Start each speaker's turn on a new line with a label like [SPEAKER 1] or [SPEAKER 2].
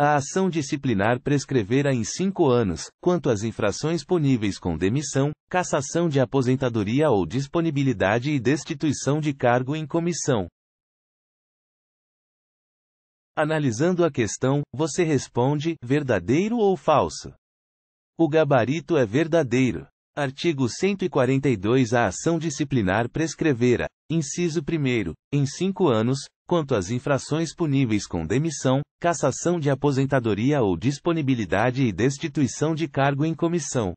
[SPEAKER 1] A ação disciplinar prescreverá em cinco anos, quanto às infrações puníveis com demissão, cassação de aposentadoria ou disponibilidade e destituição de cargo em comissão. Analisando a questão, você responde: verdadeiro ou falso? O gabarito é verdadeiro. Artigo 142 A ação disciplinar prescreverá, inciso 1, em cinco anos, quanto às infrações puníveis com demissão, cassação de aposentadoria ou disponibilidade e destituição de cargo em comissão.